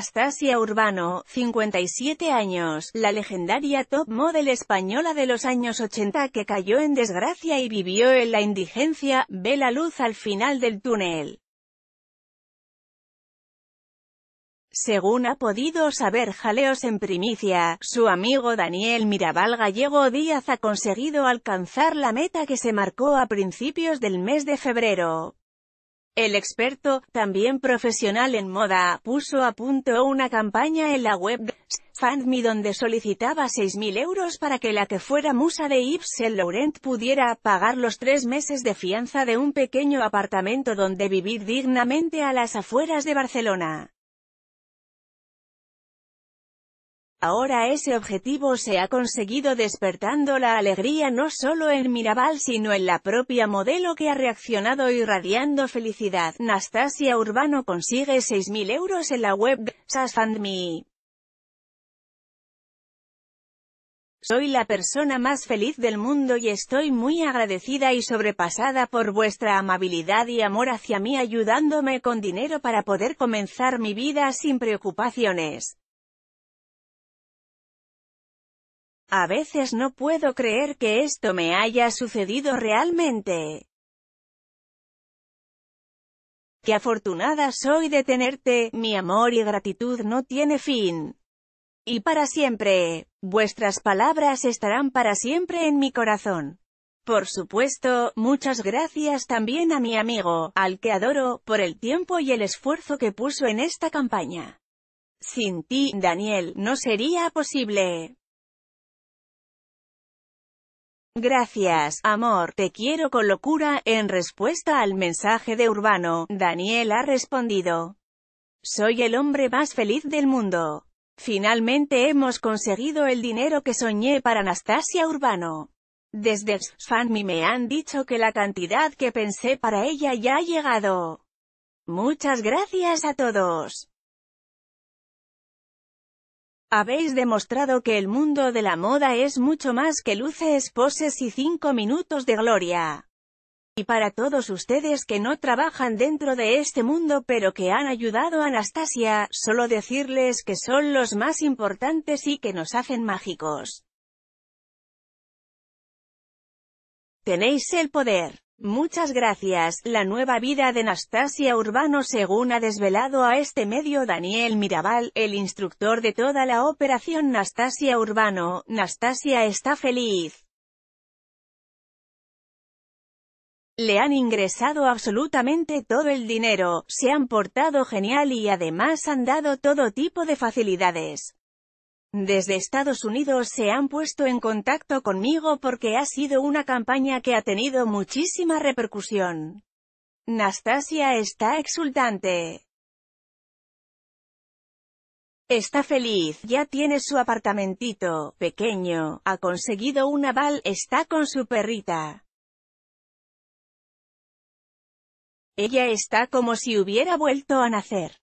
Anastasia Urbano, 57 años, la legendaria top model española de los años 80 que cayó en desgracia y vivió en la indigencia, ve la luz al final del túnel. Según ha podido saber Jaleos en primicia, su amigo Daniel Mirabal Gallego Díaz ha conseguido alcanzar la meta que se marcó a principios del mes de febrero, el experto, también profesional en moda, puso a punto una campaña en la web FandMe donde solicitaba 6.000 euros para que la que fuera musa de Yves Saint Laurent pudiera pagar los tres meses de fianza de un pequeño apartamento donde vivir dignamente a las afueras de Barcelona. Ahora ese objetivo se ha conseguido despertando la alegría no solo en Mirabal sino en la propia modelo que ha reaccionado irradiando felicidad. Nastasia Urbano consigue 6.000 euros en la web Sassfandme. Soy la persona más feliz del mundo y estoy muy agradecida y sobrepasada por vuestra amabilidad y amor hacia mí ayudándome con dinero para poder comenzar mi vida sin preocupaciones. A veces no puedo creer que esto me haya sucedido realmente. Qué afortunada soy de tenerte, mi amor y gratitud no tiene fin. Y para siempre, vuestras palabras estarán para siempre en mi corazón. Por supuesto, muchas gracias también a mi amigo, al que adoro, por el tiempo y el esfuerzo que puso en esta campaña. Sin ti, Daniel, no sería posible. Gracias, amor, te quiero con locura. En respuesta al mensaje de Urbano, Daniel ha respondido. Soy el hombre más feliz del mundo. Finalmente hemos conseguido el dinero que soñé para Anastasia Urbano. Desde fanmi me han dicho que la cantidad que pensé para ella ya ha llegado. Muchas gracias a todos. Habéis demostrado que el mundo de la moda es mucho más que luces, poses y cinco minutos de gloria. Y para todos ustedes que no trabajan dentro de este mundo pero que han ayudado a Anastasia, solo decirles que son los más importantes y que nos hacen mágicos. Tenéis el poder. Muchas gracias. La nueva vida de Nastasia Urbano según ha desvelado a este medio Daniel Mirabal, el instructor de toda la operación Nastasia Urbano, Nastasia está feliz. Le han ingresado absolutamente todo el dinero, se han portado genial y además han dado todo tipo de facilidades. Desde Estados Unidos se han puesto en contacto conmigo porque ha sido una campaña que ha tenido muchísima repercusión. Nastasia está exultante. Está feliz, ya tiene su apartamentito, pequeño, ha conseguido un aval, está con su perrita. Ella está como si hubiera vuelto a nacer.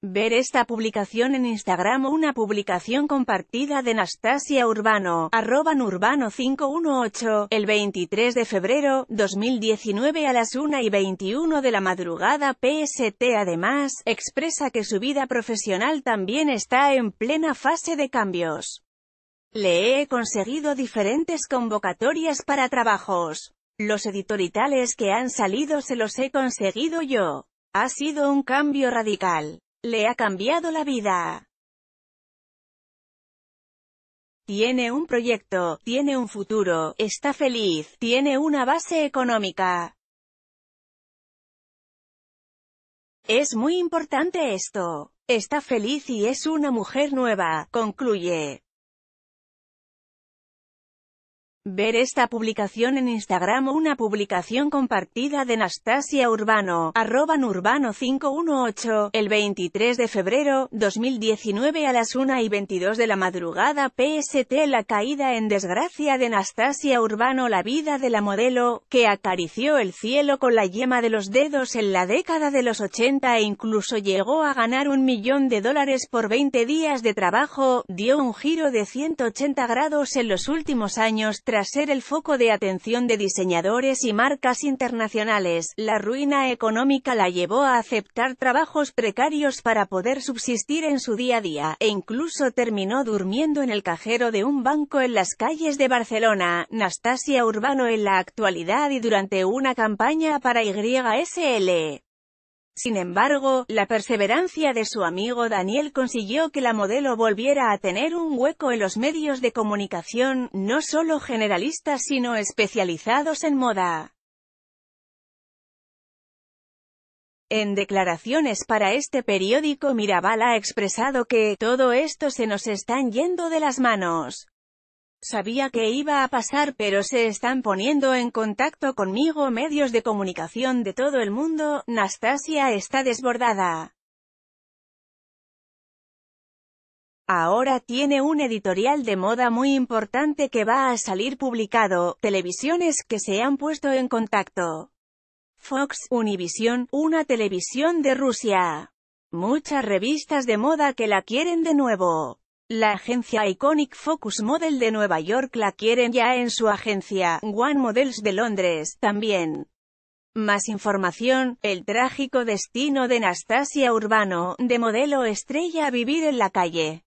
Ver esta publicación en Instagram una publicación compartida de Nastasia Urbano, arroba Urbano 518, el 23 de febrero, 2019 a las 1 y 21 de la madrugada PST además, expresa que su vida profesional también está en plena fase de cambios. Le he conseguido diferentes convocatorias para trabajos. Los editoriales que han salido se los he conseguido yo. Ha sido un cambio radical. Le ha cambiado la vida. Tiene un proyecto, tiene un futuro, está feliz, tiene una base económica. Es muy importante esto. Está feliz y es una mujer nueva, concluye. Ver esta publicación en Instagram una publicación compartida de Nastasia Urbano, arroba Urbano 518, el 23 de febrero, 2019 a las 1 y 22 de la madrugada PST La caída en desgracia de Nastasia Urbano La vida de la modelo, que acarició el cielo con la yema de los dedos en la década de los 80 e incluso llegó a ganar un millón de dólares por 20 días de trabajo, dio un giro de 180 grados en los últimos años ser el foco de atención de diseñadores y marcas internacionales, la ruina económica la llevó a aceptar trabajos precarios para poder subsistir en su día a día, e incluso terminó durmiendo en el cajero de un banco en las calles de Barcelona, Nastasia Urbano en la actualidad y durante una campaña para YSL. Sin embargo, la perseverancia de su amigo Daniel consiguió que la modelo volviera a tener un hueco en los medios de comunicación, no solo generalistas sino especializados en moda. En declaraciones para este periódico Mirabal ha expresado que «todo esto se nos están yendo de las manos». Sabía que iba a pasar pero se están poniendo en contacto conmigo medios de comunicación de todo el mundo, Nastasia está desbordada. Ahora tiene un editorial de moda muy importante que va a salir publicado, televisiones que se han puesto en contacto. Fox, Univision, una televisión de Rusia. Muchas revistas de moda que la quieren de nuevo. La agencia Iconic Focus Model de Nueva York la quieren ya en su agencia, One Models de Londres, también. Más información, el trágico destino de Nastasia Urbano, de modelo estrella a vivir en la calle.